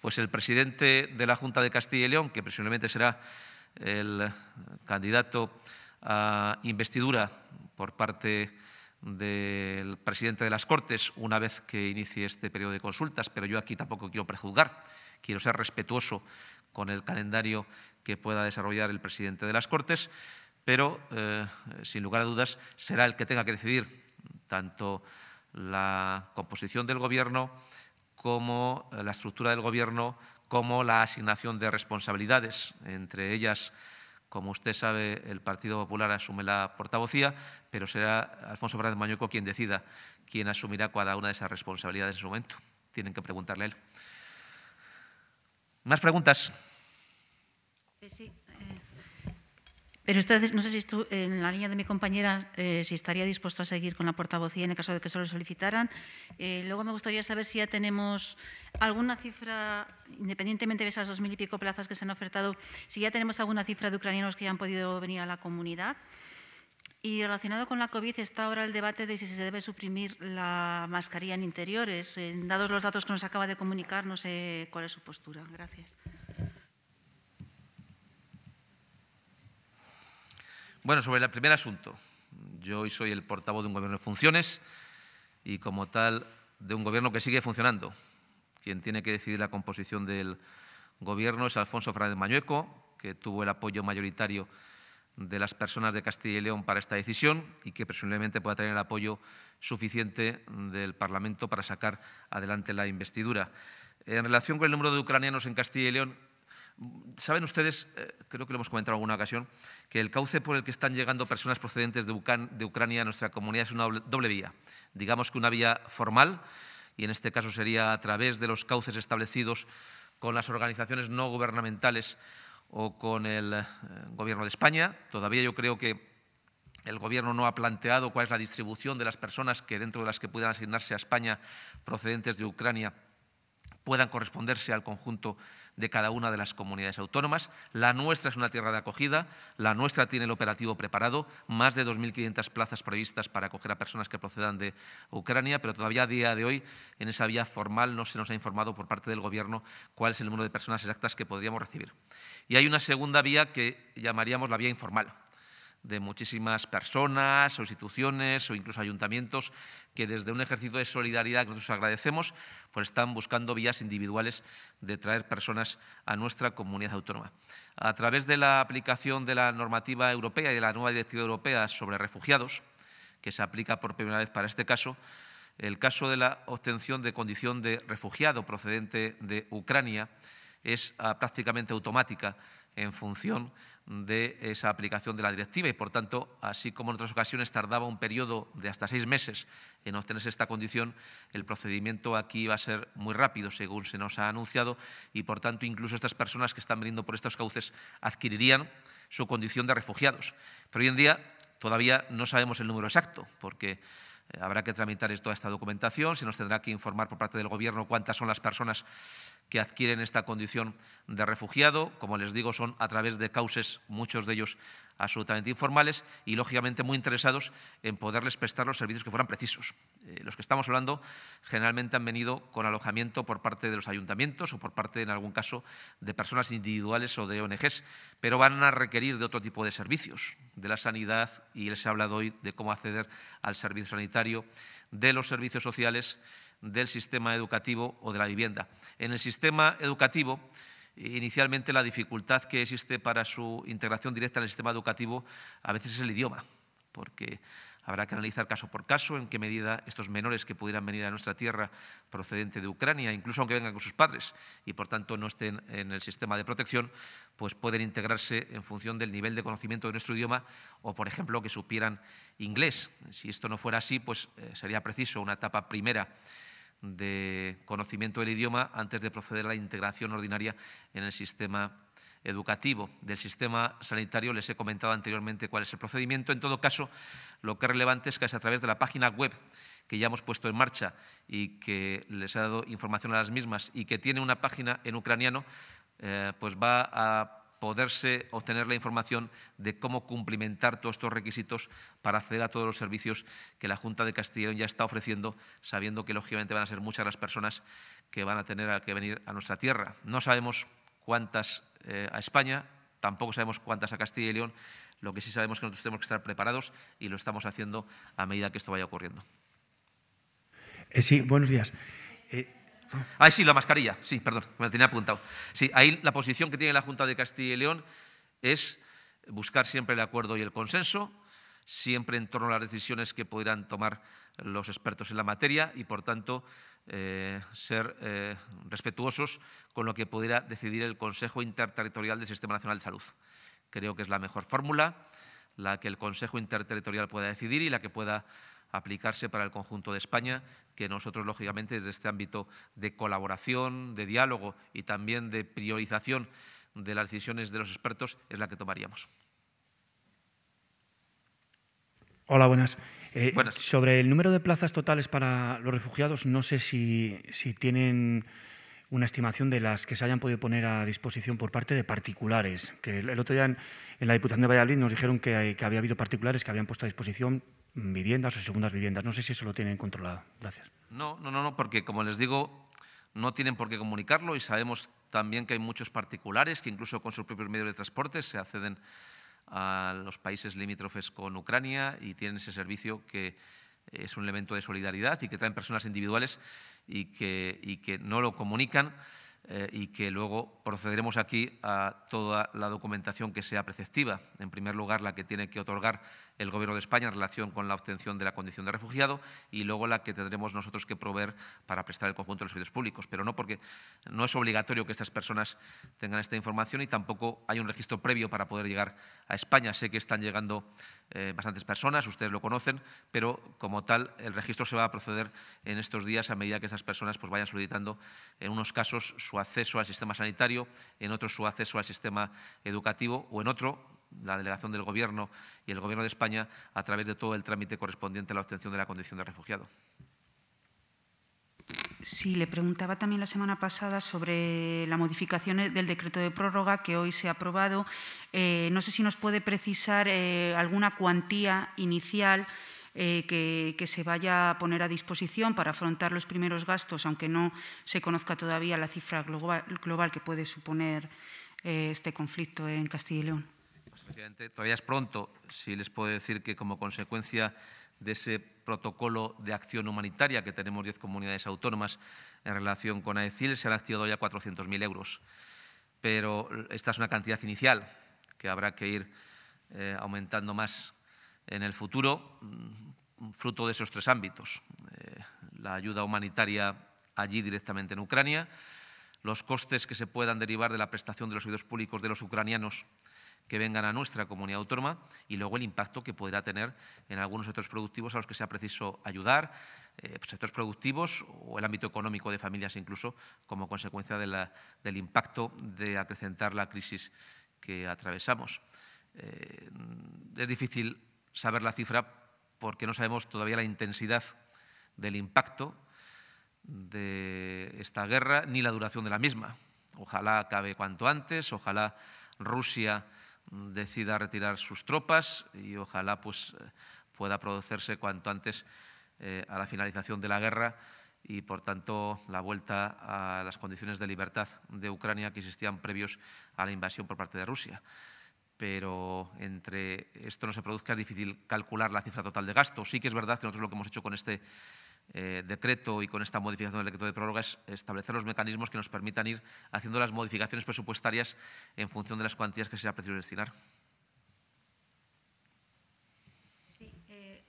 pues el presidente de la Junta de Castilla y León, que presumiblemente será el candidato a investidura por parte del presidente de las Cortes una vez que inicie este periodo de consultas, pero yo aquí tampoco quiero prejuzgar, quiero ser respetuoso con el calendario que pueda desarrollar el presidente de las Cortes, pero eh, sin lugar a dudas será el que tenga que decidir tanto la composición del Gobierno como eh, la estructura del Gobierno, como la asignación de responsabilidades, entre ellas como usted sabe, el Partido Popular asume la portavocía, pero será Alfonso Fernández Mañuco quien decida quién asumirá cada una de esas responsabilidades en su momento. Tienen que preguntarle a él. Más preguntas. Sí. Eh. pero ustedes, no sé si en la línea de mi compañera, eh, si estaría dispuesto a seguir con la portavocía en el caso de que solo lo solicitaran. Eh, luego me gustaría saber si ya tenemos alguna cifra, independientemente de esas dos mil y pico plazas que se han ofertado, si ya tenemos alguna cifra de ucranianos que ya han podido venir a la comunidad. Y relacionado con la COVID está ahora el debate de si se debe suprimir la mascarilla en interiores. dados los datos que nos acaba de comunicar, no sé cuál es su postura. Gracias. Bueno, sobre el primer asunto, yo hoy soy el portavoz de un gobierno de funciones y como tal de un gobierno que sigue funcionando. Quien tiene que decidir la composición del gobierno es Alfonso Fernández Mañueco, que tuvo el apoyo mayoritario de las personas de Castilla y León para esta decisión y que presumiblemente pueda tener el apoyo suficiente del Parlamento para sacar adelante la investidura. En relación con el número de ucranianos en Castilla y León, Saben ustedes, eh, creo que lo hemos comentado en alguna ocasión, que el cauce por el que están llegando personas procedentes de, Ucrania a nuestra comunidad es una doble, vía. Digamos que una vía formal, y en este caso sería a través de los cauces establecidos con las organizaciones no gubernamentales o con el eh, Gobierno de España. Todavía yo creo que el Gobierno no ha planteado cuál es la distribución de las personas que dentro de las que puedan asignarse a España procedentes de Ucrania puedan corresponderse al conjunto de cada una de las comunidades autónomas. La nuestra es una tierra de acogida, la nuestra tiene el operativo preparado, más de 2.500 plazas previstas para acoger a personas que procedan de Ucrania, pero todavía a día de hoy en esa vía formal no se nos ha informado por parte del Gobierno cuál es el número de personas exactas que podríamos recibir. Y hay una segunda vía que llamaríamos la vía informal de muchísimas personas o instituciones o incluso ayuntamientos que desde un ejercicio de solidaridad que nosotros agradecemos, pues están buscando vías individuales de traer personas a nuestra comunidad autónoma. A través de la aplicación de la normativa europea y de la nueva directiva europea sobre refugiados, que se aplica por primera vez para este caso, el caso de la obtención de condición de refugiado procedente de Ucrania es ah, prácticamente automática en función de esa aplicación de la directiva y, por tanto, así como en otras ocasiones tardaba un periodo de hasta seis meses en obtenerse esta condición, el procedimiento aquí va a ser muy rápido, según se nos ha anunciado, y, por tanto, incluso estas personas que están viniendo por estos cauces adquirirían su condición de refugiados. Pero hoy en día todavía no sabemos el número exacto, porque eh, habrá que tramitar toda esta documentación, se nos tendrá que informar por parte del Gobierno cuántas son las personas que adquieren esta condición de refugiado. Como les digo, son a través de cauces, muchos de ellos absolutamente informales y, lógicamente, muy interesados en poderles prestar los servicios que fueran precisos. Eh, los que estamos hablando generalmente han venido con alojamiento por parte de los ayuntamientos o por parte, en algún caso, de personas individuales o de ONGs, pero van a requerir de otro tipo de servicios, de la sanidad, y les he hablado hoy de cómo acceder al servicio sanitario, de los servicios sociales, del sistema educativo o de la vivienda. En el sistema educativo, inicialmente la dificultad que existe para su integración directa en el sistema educativo a veces es el idioma, porque habrá que analizar caso por caso en qué medida estos menores que pudieran venir a nuestra tierra procedente de Ucrania, incluso aunque vengan con sus padres y por tanto no estén en el sistema de protección, pues pueden integrarse en función del nivel de conocimiento de nuestro idioma o, por ejemplo, que supieran inglés. Si esto no fuera así, pues eh, sería preciso una etapa primera de conocimiento del idioma antes de proceder a la integración ordinaria en el sistema educativo del sistema sanitario. Les he comentado anteriormente cuál es el procedimiento. En todo caso, lo que es relevante es que a través de la página web que ya hemos puesto en marcha y que les ha dado información a las mismas y que tiene una página en ucraniano, eh, pues va a poderse obtener la información de cómo cumplimentar todos estos requisitos para acceder a todos los servicios que la Junta de Castilla y León ya está ofreciendo, sabiendo que lógicamente van a ser muchas las personas que van a tener que venir a nuestra tierra. No sabemos cuántas eh, a España, tampoco sabemos cuántas a Castilla y León, lo que sí sabemos es que nosotros tenemos que estar preparados y lo estamos haciendo a medida que esto vaya ocurriendo. Eh, sí, buenos días. Eh, Ah, sí, la mascarilla. Sí, perdón, me la tenía apuntado. Sí, ahí la posición que tiene la Junta de Castilla y León es buscar siempre el acuerdo y el consenso, siempre en torno a las decisiones que podrán tomar los expertos en la materia y, por tanto, eh, ser eh, respetuosos con lo que pudiera decidir el Consejo Interterritorial del Sistema Nacional de Salud. Creo que es la mejor fórmula, la que el Consejo Interterritorial pueda decidir y la que pueda aplicarse para el conjunto de España, que nosotros, lógicamente, desde este ámbito de colaboración, de diálogo y también de priorización de las decisiones de los expertos, es la que tomaríamos. Hola, buenas. Eh, sobre el número de plazas totales para los refugiados, no sé si, tienen una estimación de las que se hayan podido poner a disposición por parte de particulares. Que el, otro día en, la Diputación de Valladolid nos dijeron que, había habido particulares que habían puesto a disposición viviendas o segundas viviendas. No sé si eso lo tienen controlado. Gracias. No, no, no, no, porque como les digo, no tienen por qué comunicarlo y sabemos también que hay muchos particulares que incluso con sus propios medios de transporte se acceden a los países limítrofes con Ucrania y tienen ese servicio que es un elemento de solidaridad y que traen personas individuales y que, no lo comunican eh, y que luego procederemos aquí a toda la documentación que sea preceptiva. En primer lugar, la que tiene que otorgar el Gobierno de España en relación con la obtención de la condición de refugiado y luego la que tendremos nosotros que proveer para prestar el conjunto de los servicios públicos. Pero no porque no es obligatorio que estas personas tengan esta información y tampoco hay un registro previo para poder llegar a España. Sé que están llegando eh, bastantes personas, ustedes lo conocen, pero como tal el registro se va a proceder en estos días a medida que estas personas pues, vayan solicitando en unos casos su acceso al sistema sanitario, en otros su acceso al sistema educativo o en otro la delegación del Gobierno y el Gobierno de España a través de todo el trámite correspondiente a la obtención de la condición de refugiado. Sí, le preguntaba también la semana pasada sobre la modificación del decreto de prórroga que hoy se ha aprobado. Eh, no sé si nos puede precisar eh, alguna cuantía inicial eh, que, se vaya a poner a disposición para afrontar los primeros gastos, aunque no se conozca todavía la cifra global que puede suponer este conflicto en Castilla y León. Presidente, todavía es pronto. Si les puedo decir que como consecuencia de ese protocolo de acción humanitaria que tenemos 10 comunidades autónomas en relación con AECIL, se han activado ya 400.000 euros. Pero esta es una cantidad inicial que habrá que ir eh, aumentando más en el futuro, mm, fruto de esos tres ámbitos. Eh, la ayuda humanitaria allí directamente en Ucrania, los costes que se puedan derivar de la prestación de los servicios públicos de los ucranianos que vengan a nuestra comunidad autónoma y luego el impacto que podrá tener en algunos sectores productivos a los que sea preciso ayudar, eh, pues, sectores productivos o el ámbito económico de familias incluso como consecuencia del impacto de acrecentar la crisis que atravesamos. Eh, es difícil saber la cifra porque no sabemos todavía la intensidad del impacto de esta guerra ni la duración de la misma. Ojalá acabe cuanto antes, ojalá Rusia decida retirar sus tropas y ojalá pues, eh, pueda producirse cuanto antes eh, a la finalización de la guerra y, por tanto, la vuelta a las condiciones de libertad de Ucrania que existían previos a la invasión por parte de Rusia. Pero entre esto no se produzca es difícil calcular la cifra total de gasto. Sí que es verdad que nosotros lo que hemos hecho con este eh, decreto y con esta modificación del decreto de prórroga es establecer los mecanismos que nos permitan ir haciendo las modificaciones presupuestarias en función de las cuantías que sea preciso destinar.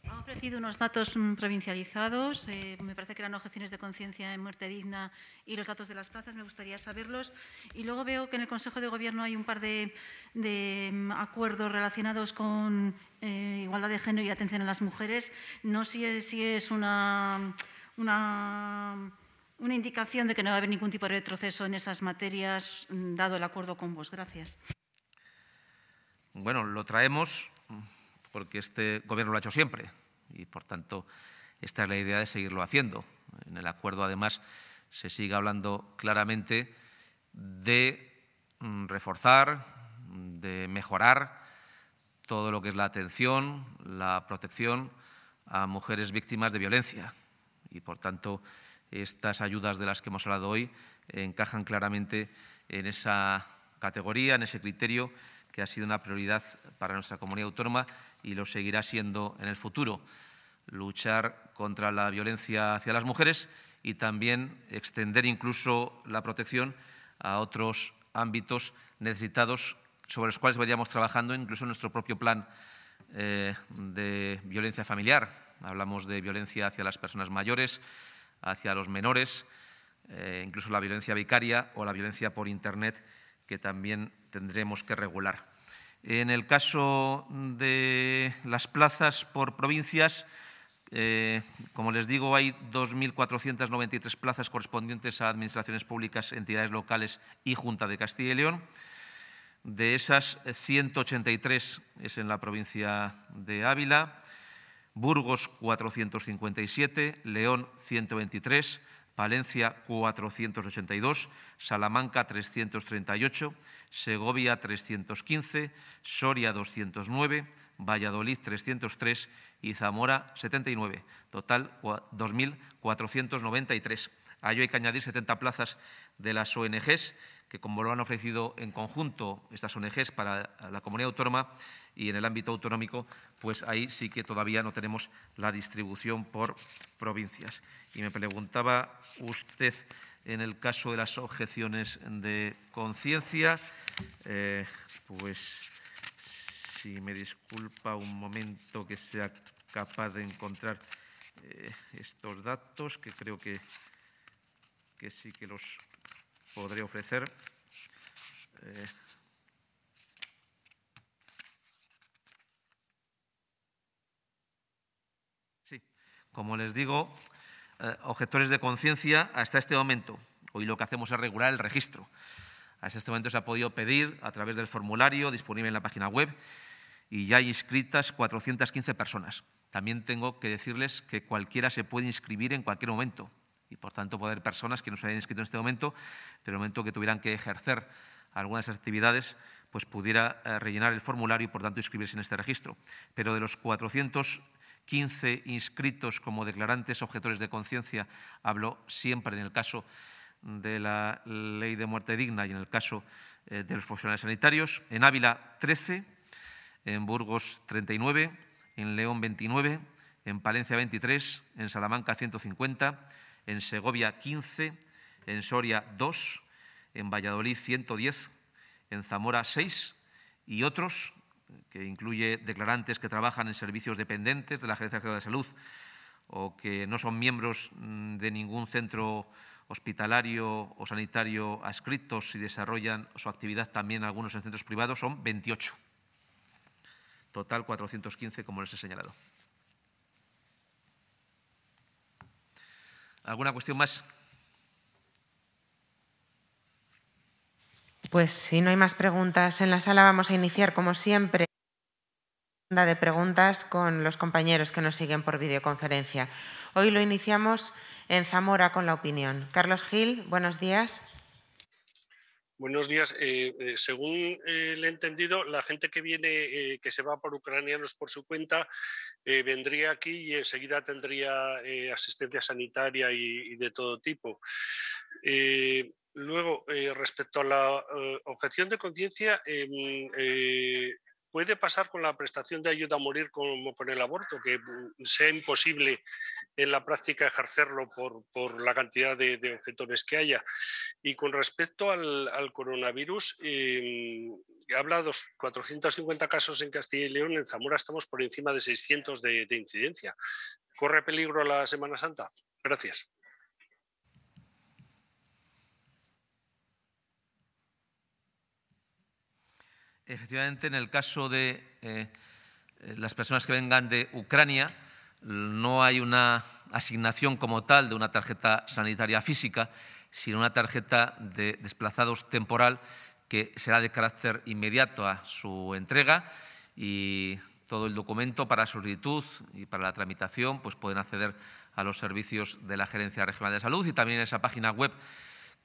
Ha ofrecido unos datos mm, provincializados, eh, me parece que eran objeciones de conciencia en muerte digna y los datos de las plazas, me gustaría saberlos. Y luego veo que en el Consejo de Gobierno hay un par de, mm, acuerdos relacionados con eh, igualdad de género y atención a las mujeres. No sé si es, una, una una indicación de que no va a haber ningún tipo de retroceso en esas materias, mm, dado el acuerdo con vos. Gracias. Bueno, lo traemos porque este Gobierno lo ha hecho siempre y, por tanto, esta es la idea de seguirlo haciendo. En el acuerdo, además, se sigue hablando claramente de mm, reforzar, de mejorar todo lo que es la atención, la protección a mujeres víctimas de violencia. Y, por tanto, estas ayudas de las que hemos hablado hoy encajan claramente en esa categoría, en ese criterio que ha sido una prioridad para nuestra comunidad autónoma y lo seguirá siendo en el futuro. Luchar contra la violencia hacia las mujeres y también extender incluso la protección a otros ámbitos necesitados sobre los cuales vayamos trabajando incluso en nuestro propio plan eh, de violencia familiar. Hablamos de violencia hacia las personas mayores, hacia los menores, eh, incluso la violencia vicaria o la violencia por Internet, que también tendremos que regular. En el caso de las plazas por provincias, eh, como les digo, hay 2.493 plazas correspondientes a administraciones públicas, entidades locales y Junta de Castilla y León. De esas, 183 es en la provincia de Ávila, Burgos 457, León 123, Valencia, 482, Salamanca 338, Segovia 315, Soria 209, Valladolid 303 y Zamora 79, total 2.493. A ello hay que añadir 70 plazas de las ONGs que como lo han ofrecido en conjunto estas ONGs para la comunidad autónoma y en el ámbito autonómico, pues ahí sí que todavía no tenemos la distribución por provincias. Y me preguntaba usted en el caso de las objeciones de conciencia, eh, pues si me disculpa un momento que sea capaz de encontrar eh, estos datos, que creo que, que sí que los podré ofrecer. Eh, sí, como les digo, eh, objetores de conciencia hasta este momento. Hoy lo que hacemos es regular el registro. Hasta este momento se ha podido pedir a través del formulario disponible en la página web y ya hay inscritas 415 personas. También tengo que decirles que cualquiera se puede inscribir en cualquier momento y por tanto poder personas que no se hayan inscrito en este momento, pero en el momento que tuvieran que ejercer algunas de esas actividades, pues pudiera eh, rellenar el formulario y por tanto inscribirse en este registro. Pero de los 415 inscritos como declarantes objetores de conciencia, hablo siempre en el caso de la ley de muerte digna y en el caso eh, de los profesionales sanitarios, en Ávila 13, en Burgos 39, en León 29, en Palencia 23, en Salamanca 150, en Segovia 15, en Soria 2, en Valladolid 110, en Zamora 6 y otros, que incluye declarantes que trabajan en servicios dependientes de la Agencia de Salud o que no son miembros mm, de ningún centro hospitalario o sanitario adscritos y desarrollan su actividad también algunos en centros privados, son 28. Total 415, como les he señalado. ¿Alguna cuestión más? Pues si no hay más preguntas en la sala, vamos a iniciar, como siempre, la ronda de preguntas con los compañeros que nos siguen por videoconferencia. Hoy lo iniciamos en Zamora con la opinión. Carlos Gil, buenos días. Buenos días. Eh, eh, según le he entendido, la gente que viene, eh, que se va por ucranianos por su cuenta, eh, vendría aquí y enseguida tendría eh, asistencia sanitaria y, de todo tipo. Eh, luego, respecto a la objeción de conciencia, em, puede pasar con la prestación de ayuda a morir como con el aborto, que mm, sea imposible en la práctica ejercerlo por, la cantidad de, objetores que haya. Y con respecto al, coronavirus, eh, habla de 450 casos en Castilla y León, en Zamora estamos por encima de 600 de, de incidencia. ¿Corre peligro la Semana Santa? Gracias. efectivamente, en el caso de eh, eh, las personas que vengan de Ucrania, no hay una asignación como tal de una tarjeta sanitaria física, sino una tarjeta de desplazados temporal que será de carácter inmediato a su entrega y todo el documento para solicitud y para la tramitación pues pueden acceder a los servicios de la Gerencia Regional de Salud y también esa página web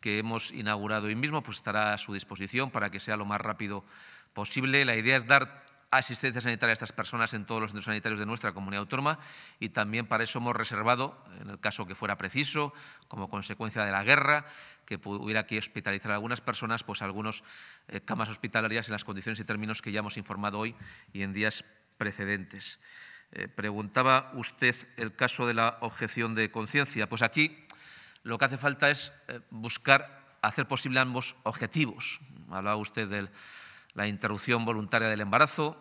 que hemos inaugurado hoy mismo pues estará a su disposición para que sea lo más rápido posible posible. La idea es dar asistencia sanitaria a estas personas en todos los centros sanitarios de nuestra comunidad autónoma y también para eso hemos reservado, en el caso que fuera preciso, como consecuencia de la guerra, que hubiera que hospitalizar a algunas personas, pues algunas eh, camas hospitalarias en las condiciones y términos que ya hemos informado hoy y en días precedentes. Eh, preguntaba usted el caso de la objeción de conciencia. Pues aquí lo que hace falta es eh, buscar hacer posible ambos objetivos. Hablaba usted del la interrupción voluntaria del embarazo.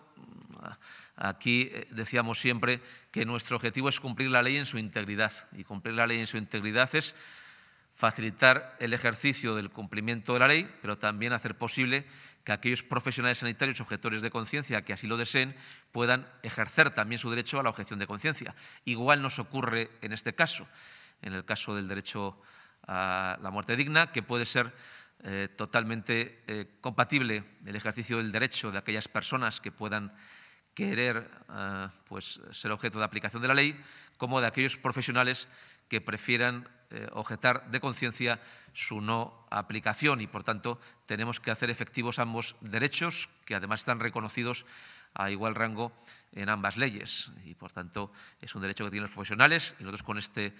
Aquí eh, decíamos siempre que nuestro objetivo es cumplir la ley en su integridad y cumplir la ley en su integridad es facilitar el ejercicio del cumplimiento de la ley, pero también hacer posible que aquellos profesionales sanitarios objetores de conciencia que así lo deseen puedan ejercer también su derecho a la objeción de conciencia. Igual nos ocurre en este caso, en el caso del derecho a la muerte digna, que puede ser eh, totalmente eh, compatible el ejercicio del derecho de aquellas personas que puedan querer eh, pues, ser objeto de aplicación de la ley, como de aquellos profesionales que prefieran objetar de conciencia su no aplicación. Y, por tanto, tenemos que hacer efectivos ambos derechos, que además están reconocidos a igual rango en ambas leyes. Y, por tanto, es un derecho que tienen los profesionales y nosotros con este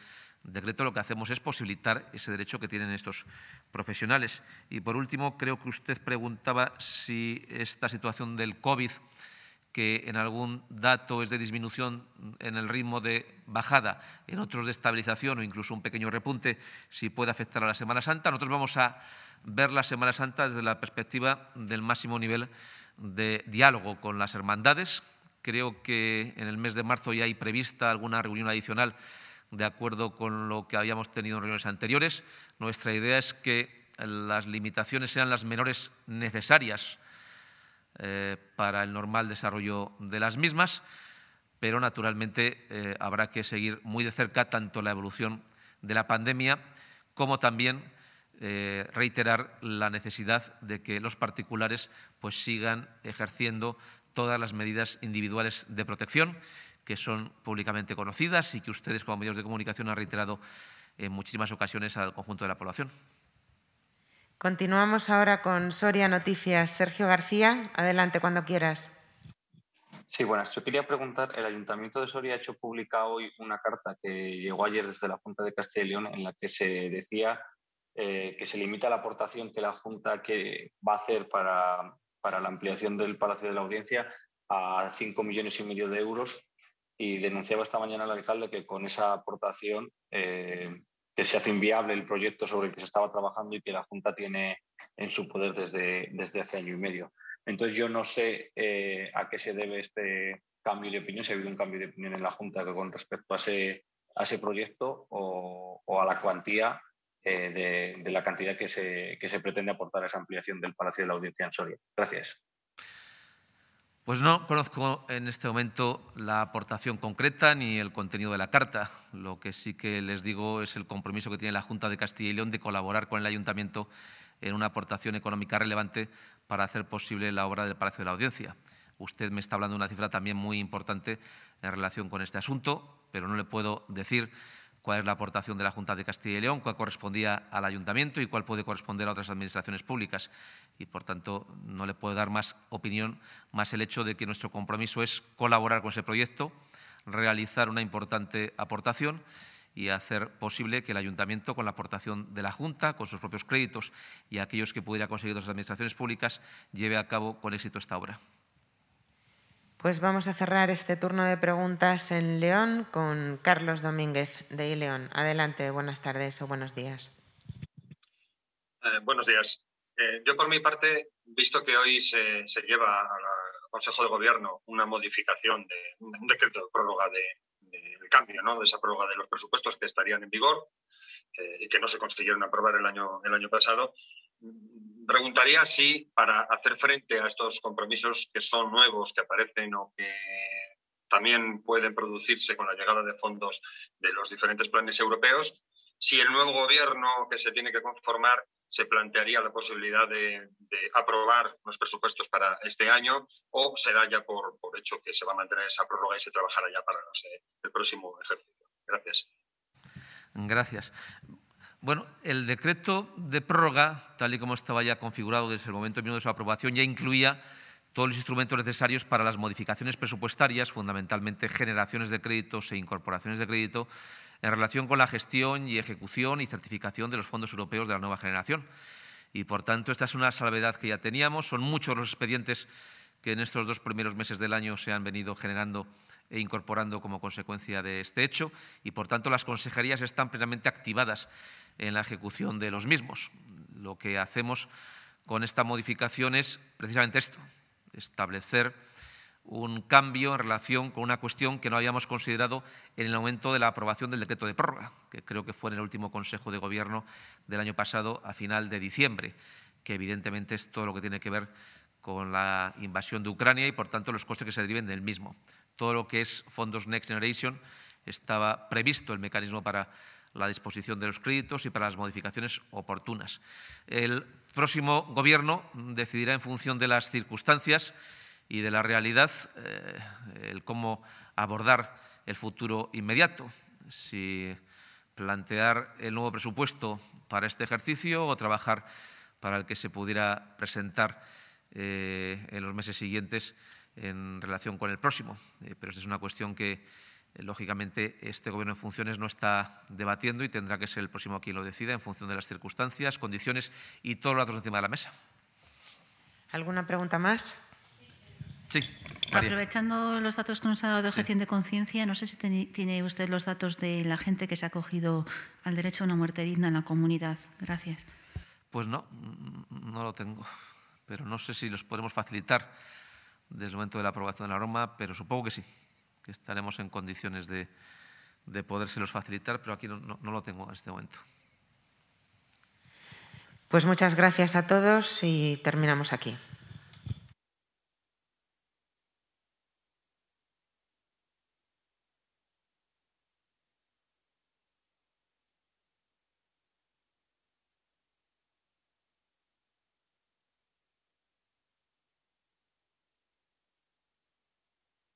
decreto lo que hacemos es posibilitar ese derecho que tienen estos profesionales. Y por último, creo que usted preguntaba si esta situación del COVID, que en algún dato es de disminución en el ritmo de bajada, en otros de estabilización o incluso un pequeño repunte, si puede afectar a la Semana Santa. Nosotros vamos a ver la Semana Santa desde la perspectiva del máximo nivel de diálogo con las hermandades. Creo que en el mes de marzo ya hay prevista alguna reunión adicional de acuerdo con lo que habíamos tenido en reuniones anteriores. Nuestra idea es que las limitaciones sean las menores necesarias eh, para el normal desarrollo de las mismas, pero naturalmente eh, habrá que seguir muy de cerca tanto la evolución de la pandemia como también eh, reiterar la necesidad de que los particulares pues, sigan ejerciendo todas las medidas individuales de protección que son públicamente conocidas y que ustedes como medios de comunicación han reiterado en muchísimas ocasiones al conjunto de la población. Continuamos ahora con Soria Noticias. Sergio García, adelante cuando quieras. Sí, buenas. Yo quería preguntar, el Ayuntamiento de Soria ha hecho pública hoy una carta que llegó ayer desde la Junta de Castilla y León en la que se decía eh, que se limita la aportación que la Junta va a hacer para, para la ampliación del Palacio de la Audiencia a 5 millones y medio de euros y denunciaba esta mañana al alcalde que con esa aportación eh, que se hace inviable el proyecto sobre el que se estaba trabajando y que la Junta tiene en su poder desde, desde hace año y medio. Entonces yo no sé eh, a qué se debe este cambio de opinión, si ha habido un cambio de opinión en la Junta con respecto a ese, ese proyecto o, a la cuantía eh, de, la cantidad que se, que se pretende aportar a esa ampliación del Palacio de la Audiencia en Soria. Gracias. Pues no conozco en este momento la aportación concreta ni el contenido de la carta. Lo que sí que les digo es el compromiso que tiene la Junta de Castilla y León de colaborar con el Ayuntamiento en una aportación económica relevante para hacer posible la obra del Palacio de la Audiencia. Usted me está hablando de una cifra también muy importante en relación con este asunto, pero no le puedo decir cuál es la aportación de la Junta de Castilla y León, cuál correspondía al ayuntamiento y cuál puede corresponder a otras administraciones públicas. Y, por tanto, no le puedo dar más opinión, más el hecho de que nuestro compromiso es colaborar con ese proyecto, realizar una importante aportación y hacer posible que el ayuntamiento, con la aportación de la Junta, con sus propios créditos y aquellos que pudiera conseguir otras administraciones públicas, lleve a cabo con éxito esta obra. Pues vamos a cerrar este turno de preguntas en León con Carlos Domínguez de león Adelante, buenas tardes o buenos días. Eh, buenos días. Eh, yo por mi parte, visto que hoy se, lleva al Consejo de Gobierno una modificación de un decreto de prórroga de, cambio, ¿no? de esa prórroga de los presupuestos que estarían en vigor eh, y que no se consiguieron aprobar el año, el año pasado, preguntaría si para hacer frente a estos compromisos que son nuevos, que aparecen o que también pueden producirse con la llegada de fondos de los diferentes planes europeos, si el nuevo gobierno que se tiene que conformar se plantearía la posibilidad de, aprobar los presupuestos para este año o será ya por, hecho que se va a mantener esa prórroga y se trabajará ya para el próximo ejercicio. Gracias. Gracias. Bueno, el decreto de prórroga, tal y como estaba ya configurado desde el momento mismo de su aprobación, ya incluía todos los instrumentos necesarios para las modificaciones presupuestarias, fundamentalmente generaciones de créditos e incorporaciones de crédito, en relación con la gestión y ejecución y certificación de los fondos europeos de la nueva generación. Y, por tanto, esta es una salvedad que ya teníamos. Son muchos los expedientes que en estos dos primeros meses del año se han venido generando e incorporando como consecuencia de este hecho y, por tanto, las consejerías están plenamente activadas en la ejecución de los mismos. Lo que hacemos con esta modificación es precisamente esto, establecer un cambio en relación con una cuestión que no habíamos considerado en el momento de la aprobación del decreto de prórroga, que creo que fue en el último Consejo de Gobierno del año pasado a final de diciembre, que evidentemente es todo lo que tiene que ver con la invasión de Ucrania y, por tanto, los costes que se deriven del mismo. Todo lo que es fondos Next Generation estaba previsto el mecanismo para la disposición de los créditos y para las modificaciones oportunas. El próximo Gobierno decidirá en función de las circunstancias y de la realidad eh, el cómo abordar el futuro inmediato, si plantear el nuevo presupuesto para este ejercicio o trabajar para el que se pudiera presentar eh, en los meses siguientes en relación con el próximo. Eh, pero esta es una cuestión que eh, lógicamente, este Gobierno en funciones no está debatiendo y tendrá que ser el próximo quien lo decida en función de las circunstancias, condiciones y todos los datos encima de la mesa. ¿Alguna pregunta más? Sí. Aprovechando los datos que nos ha dado de objeción de conciencia, no sé si tiene usted los datos de la gente que se ha acogido al derecho a una muerte digna en la comunidad. Gracias. Pues no, no lo tengo. Pero no sé si los podemos facilitar desde el momento de la aprobación de la Roma, pero supongo que sí que estaremos en condiciones de, de podérselos facilitar, pero aquí no lo tengo en este momento. Pues muchas gracias a todos y terminamos aquí.